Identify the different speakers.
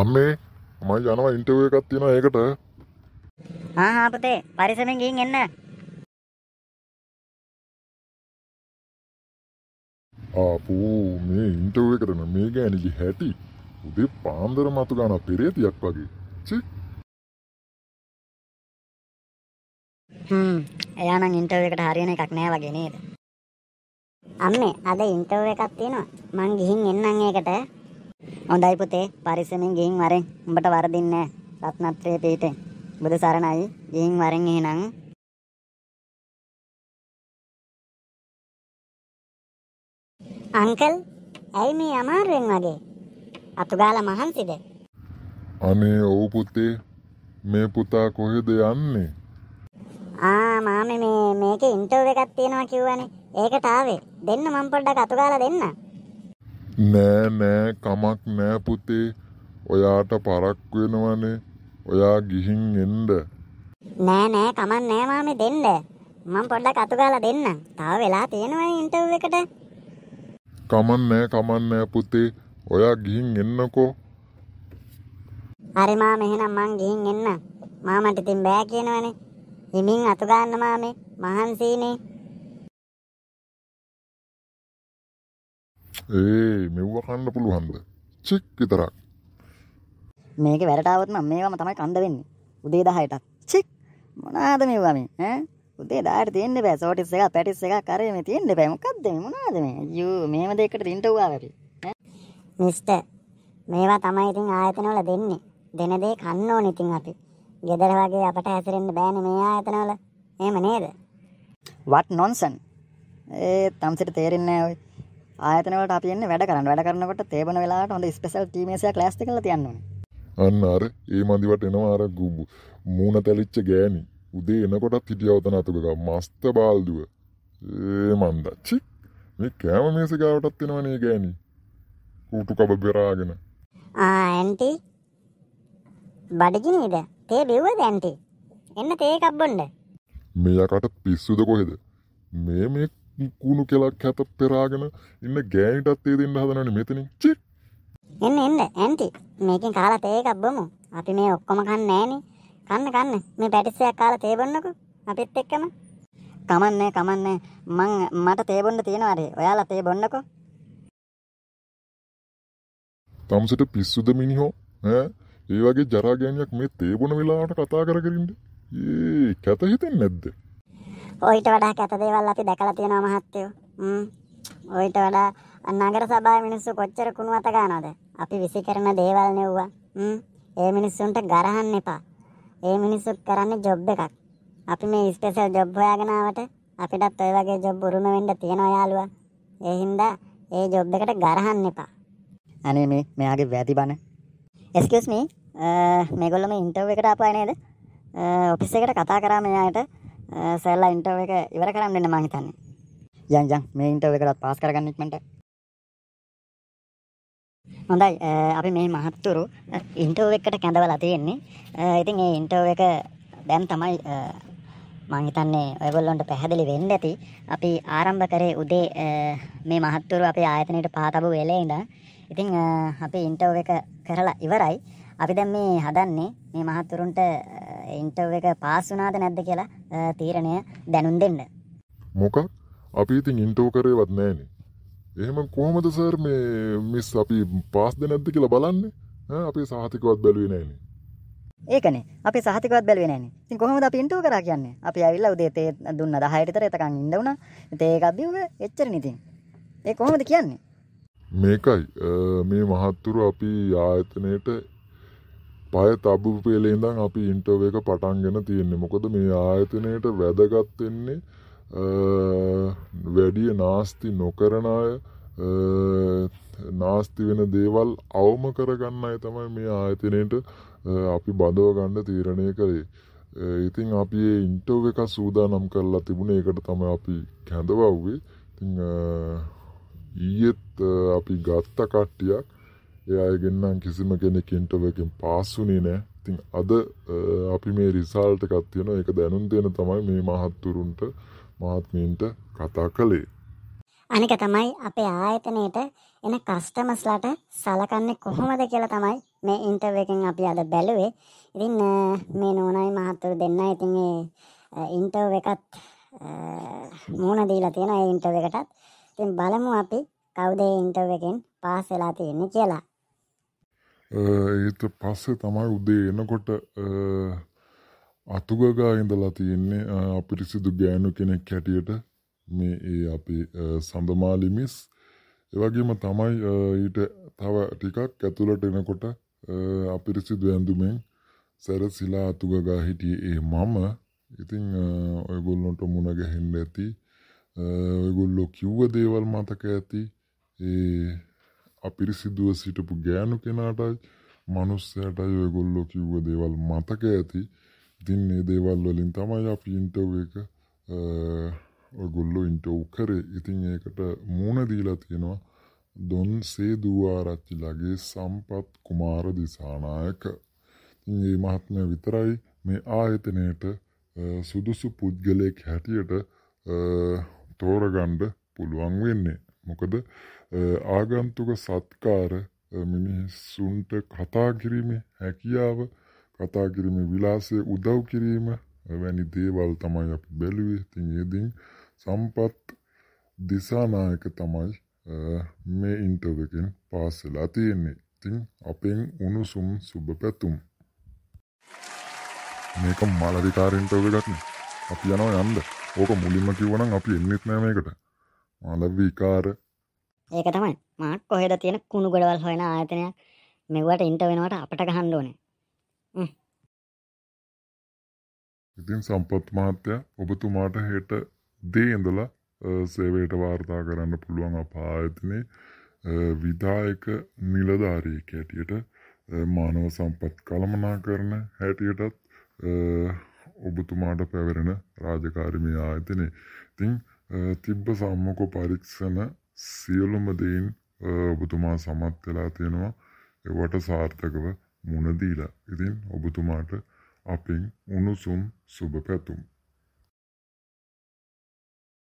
Speaker 1: අම්මේ මම යනවා ඉන්ටව එකක් තියෙන ඒකට
Speaker 2: ආහාපතේ පරිසමෙන් ගින් එන්න
Speaker 1: ආපූ මේ ඉන්ටව එකටන මේ ගෑනලි හැටි උදේ පාන්දර මතු ගාන පෙරේතියක් වගේ චි
Speaker 2: එයානම් ඉන්ටව එකට හරියන එකක් නෑ වගේ නේද
Speaker 3: අම්මේ අද ඉන්ටව එකක් තියෙනවා මං ගිහින් එන්නම් ඒකට
Speaker 2: හොඳයි පුතේ පරිස්සමෙන් ගිහින් වරෙන් උඹට වරදින්නේ නැහැ රත්නත්‍රයේ පිටෙන් බුදු සරණයි ගිහින් වරෙන් එහෙනම්
Speaker 3: අංකල් ඇයි මේ අමාරුවෙන් වගේ අතුගාලා මහන්සිද
Speaker 1: අනේ ඔව් පුතේ මේ පුතා කොහෙද යන්නේ
Speaker 3: ආ මාමේ මේ මේකේ ඉන්ටර්වයු එකක් තියෙනවා කිව්වනේ ඒකට ආවේ දෙන්න මම පොඩ්ඩක් අතුගාලා දෙන්න
Speaker 1: නෑ නෑ කමක් නෑ පුතේ ඔයාට පරක් වෙනවනේ ඔයා ගිහින් එන්ඩ
Speaker 3: නෑ නෑ කමන් නෑමාමි දෙන්න මං පොඩ්ඩක් අතුගාලා දෙන්න තව වෙලා තියෙනවා ඉන්ටව් එකට
Speaker 1: කමන් නෑ කමන් නෑ පුතේ ඔයා ගිහින් එන්නකෝ
Speaker 3: හරිමා මෙහෙනම් මං ගිහින් එන්න මාමට ඉතින් බෑ කියනවනේ හිමින් අතුගාන්න මාමේ මහන්සීනේ
Speaker 1: ඒ මෙව්ව කන්න පුළුවන්ද චික් විතරක්
Speaker 4: මේක වැරටාවත්ම මේවම තමයි කන්ද වෙන්නේ උදේ දහයටත් චික් මොනාද මෙව්වා මේ උදේ දාට තියෙන්න බෑ සෝටිස් එක පැටිස් එක කරේ මේ තියෙන්න බෑ මොකද්ද මේ මොනාද මේ අයියෝ මේව දෙයකට දෙන්න උවා වැඩි මිස්ටර් මේවා තමයි ඉතින්
Speaker 3: ආයතන වල දෙන්නේ දෙන දේ කන්න ඕනේ ඉතින් අපි ගෙදර වගේ අපට හැසිරෙන්න බෑනේ මේ ආයතන වල එහෙම නේද
Speaker 4: what nonsense ඒ තමසිට තේරෙන්නේ නැහැ ඔය ආයතන වලට අපි එන්නේ වැඩ කරන්න. වැඩ කරනකොට තේබන වෙලාවට හොඳ ස්පෙෂල් ටීම් එකක් ලෑස්ති කරලා තියන්න ඕනේ.
Speaker 1: අන්න අර ඒ මදිවට එනවා අර ගුඹු. මූණ තැලිච්ච ගෑණි. උදේ එනකොටත් හිටියව තන අතුක ගා මස්ත බාල්දුව. ඒ මන්දච්චි. මේ කෑම මේස ගාවටත් එනවනේ ගෑණි. කූටු කබ බෙරාගෙන.
Speaker 3: ආ ඇන්ටි. බඩගිනේද? තේ බෙව්වද ඇන්ටි? එන්න තේ එකක් බොන්න.
Speaker 1: මෙයාකට පිස්සුද කොහෙද? මේ මේ කූුණු කෙලක් හැත පෙරාගෙන ඉන්න ගෑනිටත් ඒ දෙන්න හදනන මෙතන
Speaker 3: චි එන්න එන්න ඇන්ටි මේකින් කාලා තේක බොමු අපි මේ ඔක්කොම කන්න ෑනේ කන්න කන්න මේ පැටිස්සයක් කාලා තේබන්නකු අපිත් එක්කම
Speaker 2: කමන්නේ කමන්නේ මං මට තේබොන්න තියෙනවාරේ ඔයාලා තේ බොන්නකෝ
Speaker 1: තමසට පිස්සුද මිනිහෝ ඒ වගේ ජරාගෑනයක් මේ තේබොන වෙලාට කතා කරකරින්ට ඒ කැත හිතෙන් නැද්ද
Speaker 3: ඔයිට වඩා කැත දේවල් අපි දැකලා තියෙනවා මහත්තයෝ. හ්ම්. ඔයිට වඩා නගර සභාවේ මිනිස්සු කොච්චර කුණු අත ගන්නවද? අපි විසි කරන දේවල් නෙව්වා. හ්ම්. ඒ මිනිස්සුන්ට ගරහන්න එපා. ඒ මිනිස්සු කරන්නේ ජොබ් එකක්. අපි මේ ස්පෙෂල් ජොබ් හොයාගෙන ආවට අපිටත් ඔය වගේ ජොබ් උරුම වෙන්න තියෙනවා යාළුවා. ඒ හින්දා ඒ ජොබ් එකට ගරහන්න එපා.
Speaker 4: අනේ මේ මෙයාගේ වැදි බන.
Speaker 2: එස්කියුස් මී මේගොල්ලෝ මේ ඉන්ටර්විව් එකට ආපුවා නේද? ඔෆිස් එකට කතා කරා මෙයාට සැල්ලා ඉන්ටර් එක ඉවර කරන්න දෙන්න මං හිතන්නේ
Speaker 4: යන් යන් මේ ඉන්ටර් එකටත්
Speaker 2: පාස් කරගන්න ඉක්මනට හොඳයි අපි මේ මහත්තුරු ඉන්ටර් එකට කැඳවලා තියෙන්නේ ඉතින් ඒ ඉන්ටර් එක දැන් තමයි මං හිතන්නේ ඔයගොල්ලොන්ට පැහැදිලි වෙන්න ඇති අපි ආරම්භ කරේ උදේ මේ මහත්තුරු අපේ ආයතනයට පාතබු වෙලේ ඉඳන් ඉතින් අපි ඉන්ටර්ව් එක කරලා ඉවරයි අපි දැන් මේ හදන්නේ මේ මහත්තුරුන්ට එන්ටව් එක පාස් වුනාද නැද්ද කියලා තීරණය දැනුම් දෙන්න.
Speaker 1: මොකක් අපි ඉතින් ඉන්ටෝ කරේවත් නෑනෙ. එහෙම කොහොමද සර් මේ මිස් අපි පාස්ද නැද්ද කියලා බලන්න අපේ සාහතිකවත් බැලුවේ නෑනෙ.
Speaker 4: ඒකනේ අපි සහතිකවත් බැලුවේ නෑනේ. ඉතින් කොහොමද අපි ඉන්ටෝ කරා කියන්නේ? අපි ඇවිල්ලා උදේ තේ දුන්න 10ට විතර එතකන් ඉඳ වුණා. ඉතින් ඒකත් දීුව එච්චරනේ ඉතින්. ඒ කොහොමද කියන්නේ?
Speaker 1: මේකයි මේ මහත්තුරු අපි ආයතනයට පය තබු පෙලේඳන් අපි ඉන්ටව එක පටන්ගෙන තියෙන්නේ මොකද මේ ආයතනයට වැදගත්වෙන්නේ වැඩිය නාස්ති නොකරණ අය නාස්ති වෙන දේවල් අවම කරගන්න අය තමයි මේ ආයතනයට අපි බඳවගන්න තීරණය කරේ ඉතිං අපි ඉන්ටව එක සූදානම් කරලා තිබුණ එකට තම අපි කැඳවව්වේ ඉතිං ඊයෙත් අපි ගත්ත කට්ටියක් ඒ අයගෙන්න්නම් කිසිම කෙනෙක් ඉන්ටවකින් පාස්සුනේ නෑ තින් අද අපි මේ රිසාල්ට කත්තියන එක දැනුම් දෙන තමයි මේ මහත්තුරුන්ට මහත්මීන්ට කතා කළේ.
Speaker 3: අනික තමයි අපේ ආයතනයට එන කස්ටමස්ලට සලකන්නේ කොහොමද කියලා තමයි මේ ඉන්ටර්වකින් අපි අද බැලුවේ ඉතින් මේ නෝනයි මහත්තුරු දෙන්න ඉතින් ඉන්ටර්ව එකත් මූුණ දීලා තියෙන ඉන්ටර්ව එකටත් තින් බලමු අපි කවුදේ ඉන්ටර්වකින් පාස් වෙලා තියෙන්නේ කියලා
Speaker 1: ඒත පස්සේ තමයි උදේ එනකොට අතුගගා ඉඳලා තියෙන්නේ අපිරිසිදු ගෑනු කෙනෙක් හැටියට මේ ඒ අපි සඳමාලිමිස් එවගේම තමයි ඊට තව ටිකක් ඇතුළට එනකොට අපිරිසිදු ඇඳුමෙන් සැරසිලා අතුගගා හිටියේ ඒ මම ඉතිං ඔයගොල්ලොන්ට මුණගැහෙන්න ඇති ඔයගොල්ලො කිව්ව දේවල් මතක ඇති ඒ අපිරිසිදුව සිටපු ගෑනු කෙනාටයි මනුස්සයටයි ඔයගොල්ලෝ කිව්ව දේවල් මතක ඇති ඉතින් ඒ දේවල් වලින් තමයි අප ඉන්ටව් එක ඔගොල්ලෝ ඉන්ටව් කරේ ඉතින් ඒකට මූුණදීලා තියෙනවා දොන් සේදූආරච්චිලගේ සම්පත් කුමාර දිසානායක ඒ මහත්මය විතරයි මේ ආයතනයට සුදුසු පුද්ගලයෙක් හැටියට තෝරගණ්ඩ පුළුවන් වෙන්නේ මොකද ආගන්තුක සත්කාර මිනිස්සුන්ට කතා කිරීමේ හැකියාව කතා කිරීම විලාසය උදව් කිරීම වැනි දේවල් තමයි අප බැලුවේ තින් ඒදින් සම්පත් දිසානායක තමයි මේ ඉන්ටර්වකින් පාසලා තියෙන්නේ ඉතින් අපෙන් උණුසුම් සුභ පැතුම් මේක මලධිකාරෙන්ටව එකක්න අපි යනව යන්ද ඕක මුලින්ම කිවනම් අපි එන්නෙත් නෑමකට මලවිකාර
Speaker 2: ඒක තමයි මාත් කොහෙද තියෙන කුණු ගොඩවල් හොයන ආයතනයක් මෙවට ඉන්ට වෙනවට අපට ගහන්න ඕනේ.
Speaker 1: ඉතින් සම්පත් මහත්තයා ඔබතුමාට හෙට දේ ඉඳලා සේවයට වාර්තා කරන්න පුළුවන් අප ආයතනයේ විධායක නිලධාරියෙක් හැටියට මානව සම්පත් කළමනාකරන හැටියටත් ඔබතුමාට පැවරෙන රාජකාරිමය ආයතනයේ. ඉතින් තිබ්බ සම්මක පරීක්ෂණ සියලුම දෙයින් ඔබතුමා සමත් වෙලා තියෙනවා එවට සාර්ථකව මුණදීලා ඉතින් ඔබතුමාට අපින් උණුසුම් සුභ පැතුම්